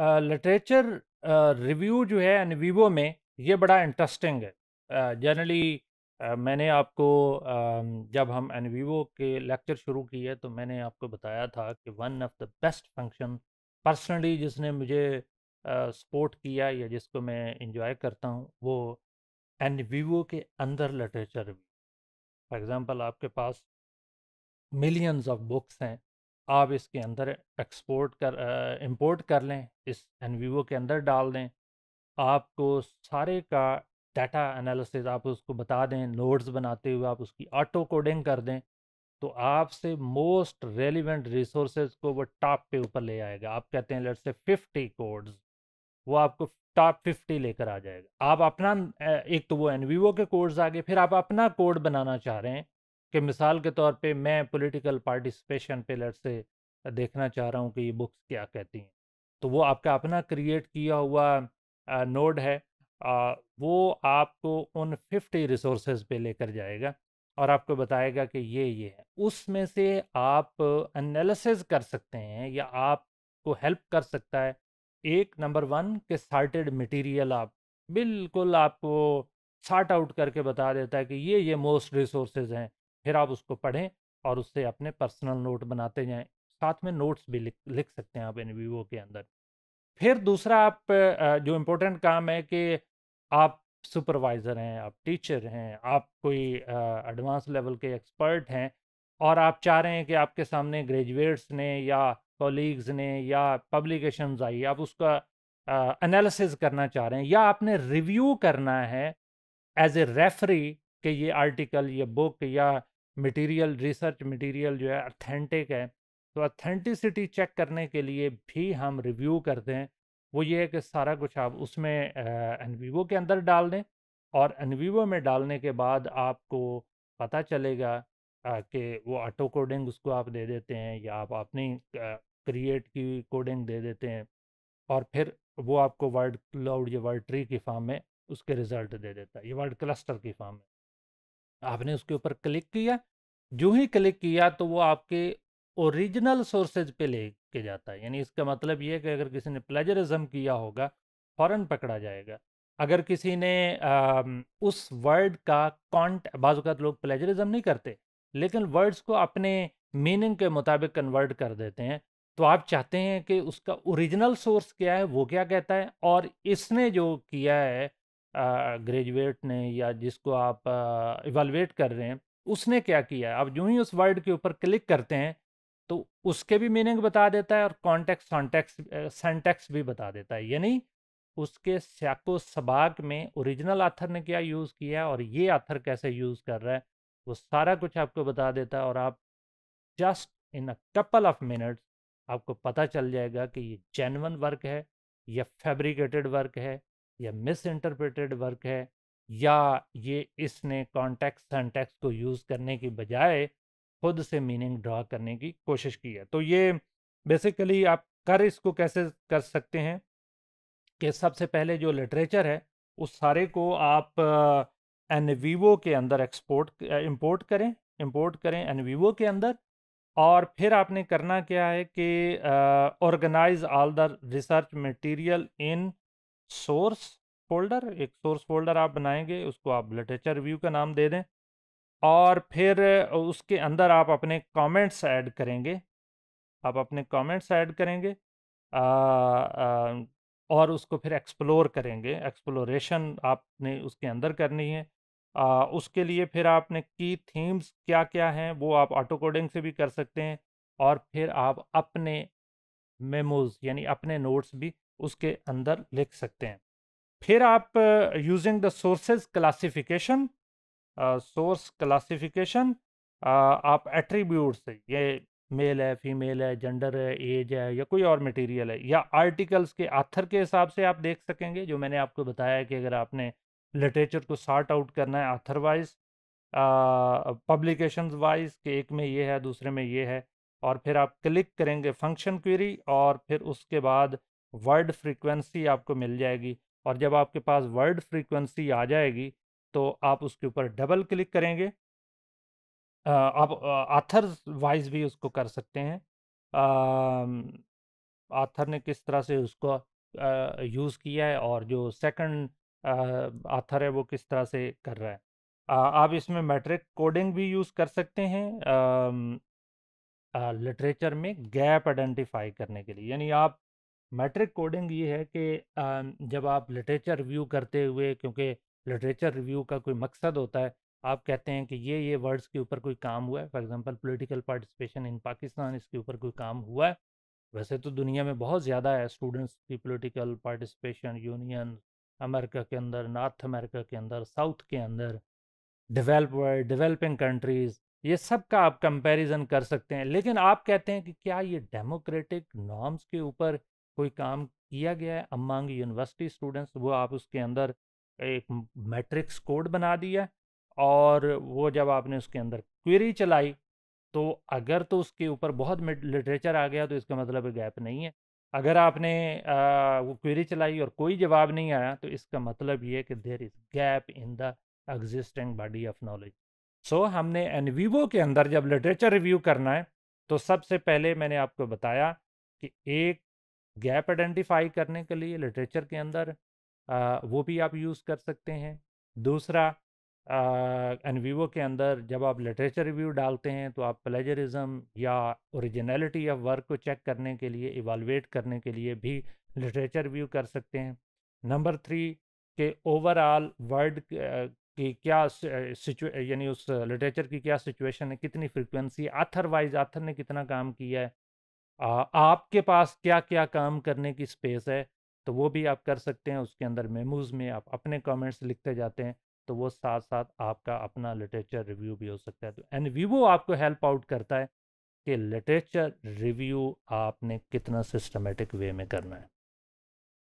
literature review जो है एनवीवो में ये बड़ा इंटरेस्टिंग है जनरली मैंने आपको जब हम एनवीवो के लेक्चर शुरू किए तो मैंने आपको बताया था कि one of the best function personally जिसने मुझे सपोर्ट किया या जिसको मैं इंजॉय करता हूँ वो एनवीवो के अंदर लिटरेचर रिव्यू फॉर एग्ज़ाम्पल आपके पास मिलियंस ऑफ बुक्स हैं आप इसके अंदर एक्सपोर्ट कर इंपोर्ट कर लें इस एनवीओ के अंदर डाल दें आपको सारे का डाटा एनालिसिस आप उसको बता दें नोट्स बनाते हुए आप उसकी ऑटो कोडिंग कर दें तो आपसे मोस्ट रेलिवेंट रिसोर्सेज को वो टॉप पे ऊपर ले आएगा आप कहते हैं लेट्स से फिफ्टी कोड्स वो आपको टॉप फिफ्टी लेकर आ जाएगा आप अपना एक तो वो एन के कोड्स आ गए फिर आप अपना कोड बनाना चाह रहे हैं कि मिसाल के तौर पे मैं पॉलिटिकल पार्टिसिपेशन पे लट से देखना चाह रहा हूँ कि ये बुक्स क्या कहती हैं तो वो आपका अपना क्रिएट किया हुआ नोड है वो आपको उन फिफ्टी रिसोर्स पे लेकर जाएगा और आपको बताएगा कि ये ये है उसमें से आप एनालिसिस कर सकते हैं या आपको हेल्प कर सकता है एक नंबर वन के सार्टेड मटेरियल आप बिल्कुल आपको सार्ट आउट करके बता देता है कि ये ये मोस्ट रिसोर्सेज हैं फिर आप उसको पढ़ें और उससे अपने पर्सनल नोट बनाते जाएं साथ में नोट्स भी लिख लिख सकते हैं आप इन वीवो के अंदर फिर दूसरा आप जो इम्पोर्टेंट काम है कि आप सुपरवाइज़र हैं आप टीचर हैं आप कोई एडवांस लेवल के एक्सपर्ट हैं और आप चाह रहे हैं कि आपके सामने ग्रेजुएट्स ने या कॉलीग्स ने या पब्लिकेशन आई आप उसका एनालिसिस करना चाह रहे हैं या आपने रिव्यू करना है एज ए रेफरी के ये आर्टिकल या बुक या मटेरियल रिसर्च मटेरियल जो है अथेंटिक है तो अथेंटिसिटी चेक करने के लिए भी हम रिव्यू करते हैं वो ये है कि सारा कुछ आप उसमें एनवीवो के अंदर डाल दें और एनवीवो में डालने के बाद आपको पता चलेगा कि वो ऑटो कोडिंग उसको आप दे देते हैं या आप अपनी क्रिएट की कोडिंग दे देते हैं और फिर वो आपको वर्ड क्लाउड या वर्ड ट्री की फॉर्म में उसके रिज़ल्ट दे देता है ये वर्ड क्लस्टर की फॉर्म में आपने उसके ऊपर क्लिक किया जो ही क्लिक किया तो वो आपके ओरिजिनल सोर्सेज पे ले के जाता है यानी इसका मतलब ये है कि अगर किसी ने प्लेजरिज्म किया होगा फ़ौरन पकड़ा जाएगा अगर किसी ने आ, उस वर्ड का कॉन्ट बाज़ात तो लोग प्लेजरिज्म नहीं करते लेकिन वर्ड्स को अपने मीनिंग के मुताबिक कन्वर्ट कर देते हैं तो आप चाहते हैं कि उसका ओरिजिनल सोर्स क्या है वो क्या कहता है और इसने जो किया है ग्रेजुएट ने या जिसको आप इवेलुएट कर रहे हैं उसने क्या किया आप जो ही उस वर्ड के ऊपर क्लिक करते हैं तो उसके भी मीनिंग बता देता है और कॉन्टेक्स सॉन्टेक्स सेंटेक्स भी बता देता है यानी उसके स्याको सबाक में ओरिजिनल आथर ने क्या यूज़ किया है और ये आथर कैसे यूज़ कर रहा है वो सारा कुछ आपको बता देता है और आप just in a couple of minutes आपको पता चल जाएगा कि ये जेनवन वर्क है या फैब्रिकेटेड वर्क है या मिस इंटरप्रेटेड वर्क है या ये इसने कॉन्टेक्स्ट सनटेक्स्ट को यूज़ करने की बजाय खुद से मीनिंग ड्रा करने की कोशिश की है तो ये बेसिकली आप कर इसको कैसे कर सकते हैं कि सबसे पहले जो लिटरेचर है उस सारे को आप एन वीवो के अंदर एक्सपोर्ट इंपोर्ट करें इंपोर्ट करें एन वीवो के अंदर और फिर आपने करना क्या है कि organise all the research material in source folder एक सोर्स फोल्डर आप बनाएंगे उसको आप लिटरेचर व्यू का नाम दे दें और फिर उसके अंदर आप अपने कमेंट्स ऐड करेंगे आप अपने कमेंट्स ऐड करेंगे आ, आ, और उसको फिर एक्सप्लोर करेंगे एक्सप्लोरेशन आपने उसके अंदर करनी है आ, उसके लिए फिर आपने की थीम्स क्या क्या हैं वो आप ऑटो कोडिंग से भी कर सकते हैं और फिर आप अपने मेमोज यानी अपने नोट्स भी उसके अंदर लिख सकते हैं फिर आप using the sources classification source classification आप एट्रीब्यूट से ये मेल है फीमेल है जेंडर है एज है या कोई और मटेरियल है या आर्टिकल्स के आथर के हिसाब से आप देख सकेंगे जो मैंने आपको बताया कि अगर आपने लिटरेचर को सार्ट आउट करना है आथर वाइज पब्लिकेशन वाइज के एक में ये है दूसरे में ये है और फिर आप क्लिक करेंगे फंक्शन क्वेरी और फिर उसके बाद वर्ड फ्रीक्वेंसी आपको मिल जाएगी और जब आपके पास वर्ड फ्रीक्वेंसी आ जाएगी तो आप उसके ऊपर डबल क्लिक करेंगे आप आथर वाइज भी उसको कर सकते हैं आथर ने किस तरह से उसको यूज़ किया है और जो सेकंड आथर है वो किस तरह से कर रहा है आ, आप इसमें मैट्रिक कोडिंग भी यूज़ कर सकते हैं लिटरेचर में गैप आइडेंटिफाई करने के लिए यानी आप मैट्रिक कोडिंग ये है कि जब आप लिटरेचर रिव्यू करते हुए क्योंकि लिटरेचर रिव्यू का कोई मकसद होता है आप कहते हैं कि ये ये वर्ड्स के ऊपर कोई काम हुआ है for example political participation in Pakistan इसके ऊपर कोई काम हुआ है वैसे तो दुनिया में बहुत ज़्यादा है स्टूडेंट्स की पॉलिटिकल पार्टिसिपेशन यूनियन अमेरिका के अंदर नॉर्थ अमेरिका के अंदर साउथ के अंदर डिवेल्प वर्ल्ड डेवलपिंग कंट्रीज़ ये सब का आप कंपेरिजन कर सकते हैं लेकिन आप कहते हैं कि क्या ये डेमोक्रेटिक नॉर्म्स के ऊपर कोई काम किया गया है अमंग यूनिवर्सिटी स्टूडेंट्स वो आप उसके अंदर एक मैट्रिक्स कोड बना दिया और वो जब आपने उसके अंदर क्वेरी चलाई तो अगर तो उसके ऊपर बहुत लिटरेचर आ गया तो इसका मतलब गैप नहीं है अगर आपने आ, वो क्वेरी चलाई और कोई जवाब नहीं आया तो इसका मतलब ये कि there is gap in the existing body of knowledge so हमने एनवीवो के अंदर जब लिटरेचर रिव्यू करना है तो सबसे पहले मैंने आपको बताया कि एक गैप आइडेंटिफाई करने के लिए लिटरेचर के अंदर आ, वो भी आप यूज़ कर सकते हैं दूसरा एनवीवो के अंदर जब आप लिटरेचर रिव्यू डालते हैं तो आप प्लेजरिज्म या ओरिजिनलिटी ऑफ वर्क को चेक करने के लिए इवालेट करने के लिए भी लिटरेचर रिव्यू कर सकते हैं नंबर थ्री के ओवरऑल वर्ड की क्या यानी उस लिटरेचर की क्या सिचुएशन है कितनी फ्रिक्वेंसी आथर वाइज आथर ने कितना काम किया है आपके पास क्या क्या काम करने की स्पेस है तो वो भी आप कर सकते हैं उसके अंदर मेमोज में आप अपने कमेंट्स लिखते जाते हैं तो वो साथ साथ आपका अपना लिटरेचर रिव्यू भी हो सकता है तो एंड वीवो आपको हेल्प आउट करता है कि लिटरेचर रिव्यू आपने कितना सिस्टमेटिक वे में करना है